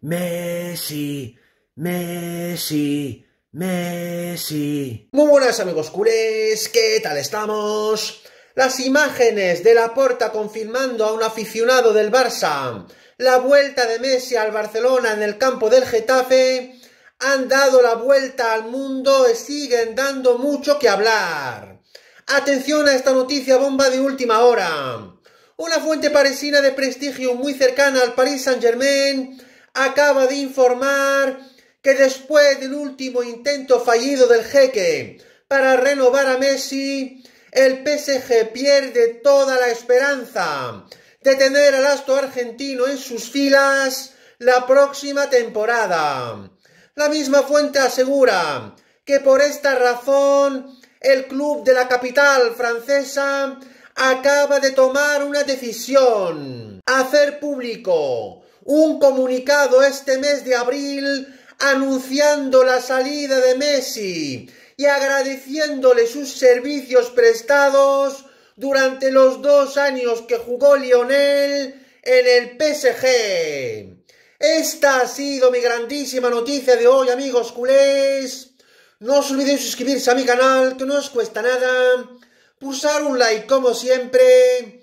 Messi, Messi, Messi. Muy buenas amigos culés, ¿qué tal estamos? Las imágenes de la porta confirmando a un aficionado del Barça la vuelta de Messi al Barcelona en el campo del Getafe han dado la vuelta al mundo y siguen dando mucho que hablar. Atención a esta noticia bomba de última hora. Una fuente parisina de prestigio muy cercana al Paris Saint-Germain acaba de informar que después del último intento fallido del jeque para renovar a Messi, el PSG pierde toda la esperanza de tener al astro argentino en sus filas la próxima temporada. La misma fuente asegura que por esta razón el club de la capital francesa acaba de tomar una decisión, hacer público un comunicado este mes de abril anunciando la salida de Messi y agradeciéndole sus servicios prestados durante los dos años que jugó Lionel en el PSG. Esta ha sido mi grandísima noticia de hoy, amigos culés. No os olvidéis suscribirse a mi canal, que no os cuesta nada. Pulsar un like como siempre